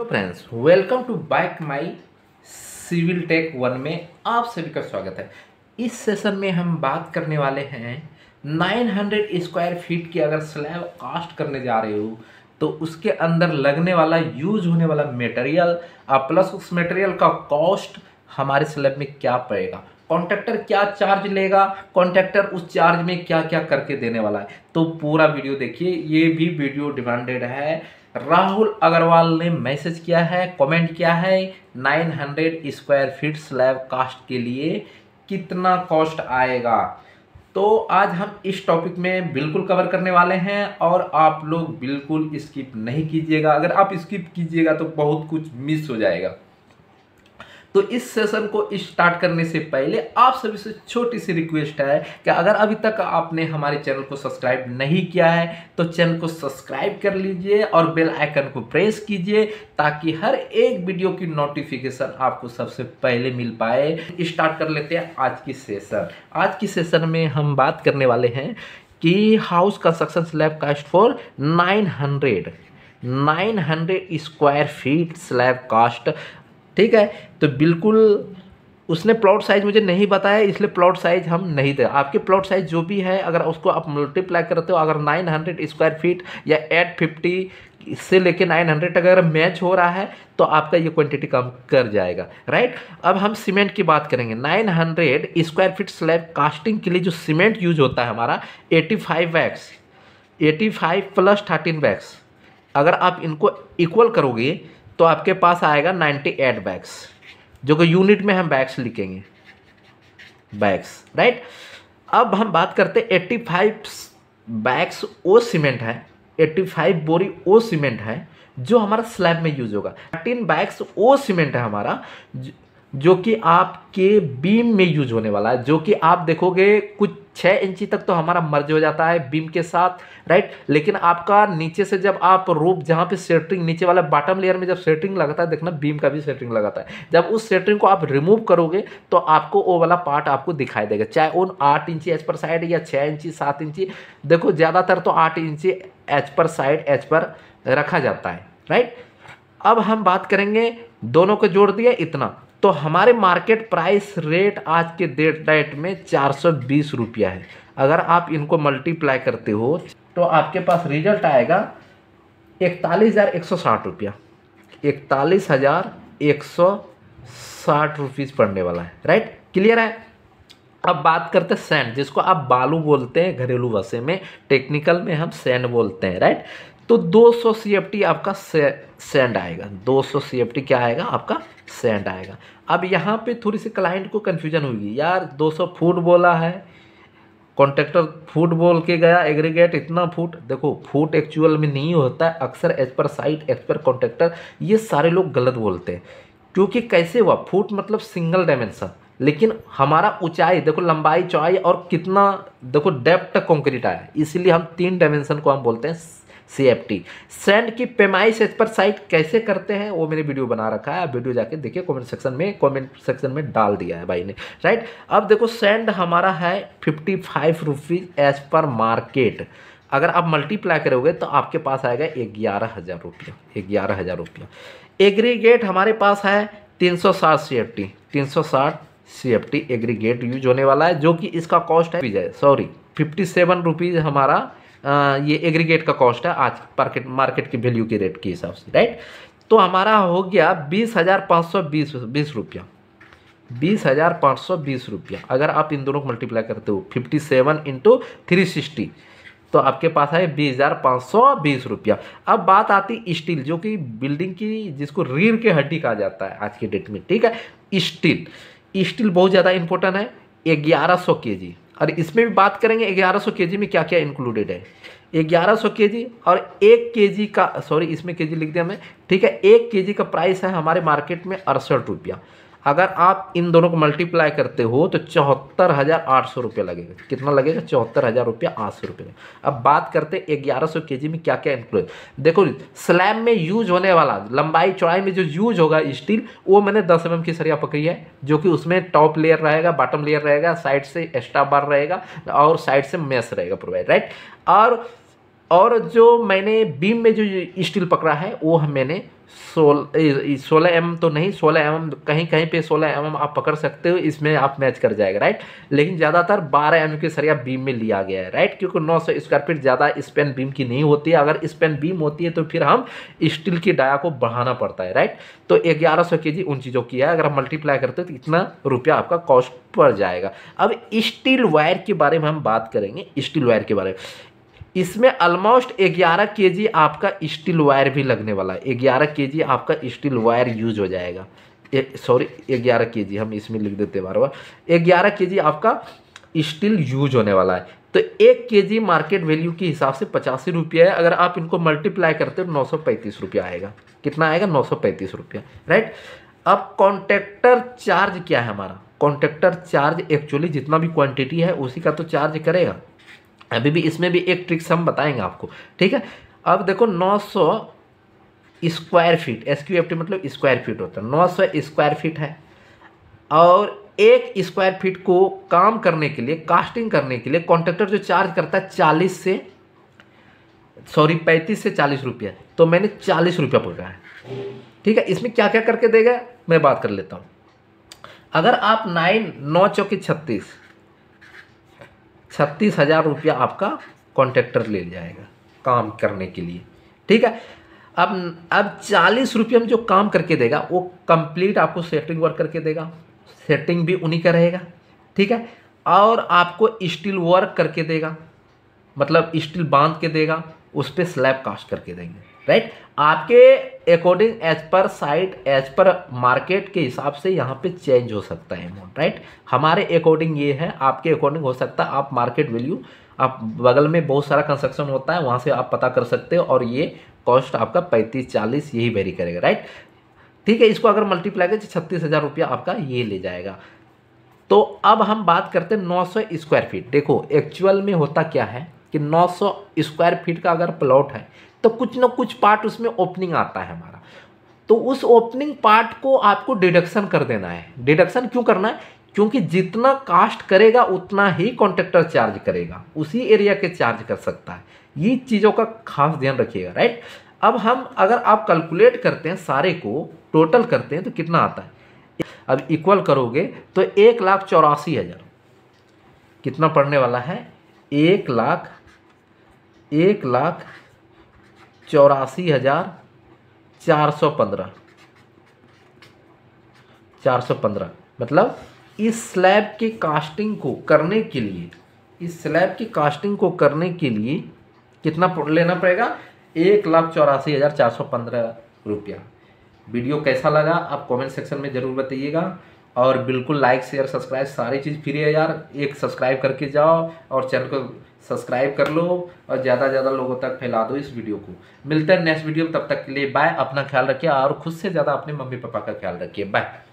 तो friends welcome to bike my civil tech one में आप सभी का स्वागत है इस सेशन में हम बात करने वाले हैं 900 स्क्वायर फीट की अगर स्लैब कास्ट करने जा रहे हो तो उसके अंदर लगने वाला यूज होने वाला मटेरियल और प्लस उस मटेरियल का कॉस्ट हमारे स्लैब में क्या पड़ेगा कॉन्ट्रैक्टर क्या चार्ज लेगा कॉन्ट्रैक्टर उस चार्ज में क्या क्या करके देने वाला है तो पूरा वीडियो देखिए ये भी वीडियो डिमांडेड है राहुल अग्रवाल ने मैसेज किया है कमेंट किया है 900 स्क्वायर फीट स्लैब कास्ट के लिए कितना कॉस्ट आएगा तो आज हम इस टॉपिक में बिल्कुल कवर करने वाले हैं और आप लोग बिल्कुल स्किप नहीं कीजिएगा अगर आप स्किप कीजिएगा तो बहुत कुछ मिस हो जाएगा तो इस सेशन को स्टार्ट करने से पहले आप सभी से छोटी सी रिक्वेस्ट है कि अगर अभी तक आपने हमारे चैनल को सब्सक्राइब नहीं किया है तो चैनल को सब्सक्राइब कर लीजिए और बेल आइकन को प्रेस कीजिए ताकि हर एक वीडियो की नोटिफिकेशन आपको सबसे पहले मिल पाए स्टार्ट कर लेते हैं आज की सेशन आज की सेशन में हम बात करने वाले हैं कि house construction slab cast for nine 900 square feet slab cast ठीक है तो बिल्कुल उसने प्लॉट साइज मुझे नहीं बताया इसलिए प्लॉट साइज हम नहीं दे आपके प्लॉट साइज जो भी है अगर उसको आप मल्टीप्लाई करते हो अगर 900 स्क्वायर फीट या 850 से लेके 900 अगर मैच हो रहा है तो आपका ये क्वांटिटी कम कर जाएगा राइट अब हम सीमेंट की बात करेंगे 900 स्क्वायर फीट स्लैब कास्टिंग के लिए जो सीमेंट यूज होता है हमारा eighty five wax eighty plus thirteen wax अगर आप इनको इक्वल करोगे तो आपके पास आएगा नाइन्टी एट बैग्स जो कि यूनिट में हम बैग्स लिखेंगे बैग्स राइट अब हम बात करते eighty five bags of cement है एट्टी फाइव बोरी ओ सीमेंट है जो हमारा स्लैब में यूज होगा थर्टीन बैग्स ओ सीमेंट है हमारा जो कि आपके बीम में यूज होने वाला है जो कि आप देखोगे कुछ छः इंची तक तो हमारा मर्ज हो जाता है बीम के साथ राइट लेकिन आपका नीचे से जब आप रूप जहाँ पे सेटरिंग नीचे वाला बॉटम लेयर में जब सेटरिंग लगाता है देखना बीम का भी सेटरिंग लगाता है जब उस सेटरिंग को आप रिमूव करोगे तो आपको वो वाला पार्ट आपको दिखाई देगा चाहे उन आठ इंची एच पर साइड या छः इंची सात इंची देखो ज़्यादातर तो आठ इंची एच पर साइड एच पर रखा जाता है राइट अब हम बात करेंगे दोनों को जोड़ दिया इतना तो हमारे मार्केट प्राइस रेट आज के डेट डेट में चार सौ बीस रुपया है अगर आप इनको मल्टीप्लाई करते हो तो आपके पास रिजल्ट आएगा इकतालीस हज़ार एक सौ साठ रुपया इकतालीस हज़ार एक सौ साठ रुपीज़ पड़ने वाला है राइट क्लियर है अब बात करते हैं सैंड जिसको आप बालू बोलते हैं घरेलू भाषा में टेक्निकल में हम सैंड बोलते हैं राइट तो 200 सी आपका से, सेंड आएगा 200 सी क्या आएगा आपका सेंड आएगा अब यहाँ पे थोड़ी सी क्लाइंट को कन्फ्यूजन होगी यार 200 फूट बोला है कॉन्ट्रैक्टर फूट बोल के गया एग्रीगेट इतना फूट देखो फूट एक्चुअल में नहीं होता है अक्सर एज पर साइट एज पर कॉन्ट्रैक्टर ये सारे लोग गलत बोलते हैं क्योंकि कैसे हुआ फूट मतलब सिंगल डायमेंशन लेकिन हमारा ऊंचाई देखो लंबाई चौड़ाई और कितना देखो डेप्थ कंक्रीट आया इसलिए हम तीन डायमेंशन को हम बोलते हैं सी एफ टी सेंड की पेमाइश एज पर साइट कैसे करते हैं वो मैंने वीडियो बना रखा है आप वीडियो जाके देखिए कमेंट सेक्शन में कमेंट सेक्शन में डाल दिया है भाई ने राइट अब देखो सेंड हमारा है fifty five rupees as per market अगर आप मल्टीप्लाई करोगे तो आपके पास आएगा ग्यारह हज़ार रुपया ग्यारह हज़ार रुपया एग्रीगेट हमारे पास है तीन सौ साठ सी एफ टी तीन सौ साठ C F T aggregate use होने वाला है जो कि इसका कॉस्ट है सॉरी फिफ्टी सेवन रुपीज़ हमारा ये एग्रीगेट का कॉस्ट है आज मार्केट मार्केट की वैल्यू की रेट के हिसाब से राइट तो हमारा हो गया बीस हज़ार पाँच सौ बीस बीस रुपया बीस हज़ार पाँच सौ बीस रुपया अगर आप इन दोनों को मल्टीप्लाई करते हो fifty seven into three sixty तो आपके पास है बीस हज़ार पाँच सौ बीस रुपया अब बात आती स्टील जो कि बिल्डिंग की जिसको रीढ़ के हड्डी कहा जाता है आज के डेट में ठीक है स्टील स्टील बहुत ज़्यादा इंपॉर्टेंट है ग्यारह सौ के जी और इसमें भी बात करेंगे ग्यारह सौ के जी में क्या क्या इंक्लूडेड है ग्यारह सौ के जी और एक के जी का सॉरी इसमें के जी लिख दिया मैं ठीक है एक के जी का प्राइस है हमारे मार्केट में अड़सठ रुपया अगर आप इन दोनों को मल्टीप्लाई करते हो तो चौहत्तर हज़ार आठ सौ रुपये लगेगा कितना लगेगा चौहत्तर हज़ार रुपये आठ सौ रुपये अब बात करते हैं ग्यारह सौ के जी में क्या क्या इंक्लूड देखो स्लैब में यूज होने वाला लंबाई चौड़ाई में जो यूज होगा स्टील वो मैंने दस एम mm की सरिया पकड़ी है जो कि उसमें टॉप लेयर रहेगा बॉटम लेयर रहेगा साइड से एक्स्ट्रा बार रहेगा और साइड से मेस रहेगा प्रोवाइड राइट और और जो मैंने बीम में जो स्टील पकड़ा है वो हम मैंने सोल सोलह एम तो नहीं सोलह एम कहीं कहीं पे सोलह एम आप पकड़ सकते हो इसमें आप मैच कर जाएगा राइट लेकिन ज़्यादातर बारह एम के सरिया बीम में लिया गया है राइट क्योंकि नौ सौ स्क्वायर फीट ज़्यादा स्पेन बीम की नहीं होती है अगर स्पेन बीम होती है तो फिर हम स्टील की डाया को बढ़ाना पड़ता है राइट तो ग्यारह सौ के जी उन चीज़ों की है अगर हम मल्टीप्लाई करते हो तो इतना रुपया आपका कॉस्ट पड़ जाएगा अब स्टील वायर के बारे में हम बात करेंगे स्टील वायर के बारे में इसमें ऑलमोस्ट 11 जी आपका स्टील वायर भी लगने वाला है के जी आपका स्टील वायर यूज हो जाएगा सॉरी ग्यारह के जी हम इसमें लिख देते बार बार ग्यारह के जी आपका स्टील यूज होने वाला है तो एक के जी मार्केट वैल्यू के हिसाब से पचासी रुपया है अगर आप इनको मल्टीप्लाई करते हो नौ सौ पैंतीस रुपया आएगा कितना आएगा नौ सौ पैंतीस रुपया राइट अब कॉन्ट्रैक्टर चार्ज क्या है हमारा कॉन्ट्रेक्टर चार्ज एक्चुअली जितना भी क्वांटिटी है उसी का तो चार्ज करेगा अभी भी इसमें भी एक ट्रिक्स हम बताएंगे आपको ठीक है अब देखो 900 square feet S Q F T मतलब स्क्वायर फीट होता है 900 स्क्वायर फीट है और एक स्क्वायर फीट को काम करने के लिए कास्टिंग करने के लिए कॉन्ट्रेक्टर जो चार्ज करता है चालीस से सॉरी पैंतीस से चालीस रुपया तो मैंने चालीस रुपया बोला है ठीक है इसमें क्या क्या करके देगा मैं बात कर लेता हूँ अगर आप नाइन नौ चौकी छत्तीस छत्तीस हज़ार रुपया आपका कॉन्ट्रेक्टर ले जाएगा काम करने के लिए ठीक है अब अब चालीस रुपये में जो काम करके देगा वो कंप्लीट आपको सेटिंग वर्क करके देगा सेटिंग भी उन्हीं का रहेगा ठीक है और आपको स्टील वर्क करके देगा मतलब स्टील बांध के देगा उस पर स्लैब कास्ट करके देंगे राइट आपके according as per site as per market के हिसाब से यहाँ पे चेंज हो सकता है अमाउंट राइट हमारे अकॉर्डिंग ये है आपके अकॉर्डिंग हो सकता है आप मार्केट वैल्यू आप बगल में बहुत सारा कंस्ट्रक्शन होता है वहाँ से आप पता कर सकते हो और ये कॉस्ट आपका पैंतीस चालीस यही वेरी करेगा राइट ठीक है इसको अगर मल्टीप्लाई करें तो छत्तीस हज़ार रुपया आपका ये ले जाएगा तो अब हम बात करते हैं सौ स्क्वायर फीट देखो एक्चुअल में होता क्या है कि 900 स्क्वायर फीट का अगर प्लॉट है तो कुछ ना कुछ पार्ट उसमें ओपनिंग आता है हमारा तो उस ओपनिंग पार्ट को आपको डिडक्शन कर देना है डिडक्शन क्यों करना है क्योंकि जितना कास्ट करेगा उतना ही कॉन्ट्रेक्टर चार्ज करेगा उसी एरिया के चार्ज कर सकता है ये चीज़ों का खास ध्यान रखिएगा राइट अब हम अगर आप कैलकुलेट करते हैं सारे को टोटल करते हैं तो कितना आता है अब इक्वल करोगे तो एक लाख चौरासी हज़ार कितना पड़ने वाला है एक लाख एक लाख चौरासी हज़ार चार सौ पंद्रह चार सौ पंद्रह मतलब इस स्लैब के कास्टिंग को करने के लिए इस स्लैब की कास्टिंग को करने के लिए कितना लेना पड़ेगा एक लाख चौरासी हज़ार चार सौ पंद्रह रुपया वीडियो कैसा लगा आप कमेंट सेक्शन में ज़रूर बताइएगा और बिल्कुल लाइक शेयर सब्सक्राइब सारी चीज़ फ्री है यार एक सब्सक्राइब करके जाओ और चैनल को सब्सक्राइब कर लो और ज़्यादा से ज़्यादा लोगों तक फैला दो इस वीडियो को मिलते हैं नेक्स्ट वीडियो में तब तक के लिए बाय अपना ख्याल रखिए और खुद से ज़्यादा अपने मम्मी पापा का ख्याल रखिए बाय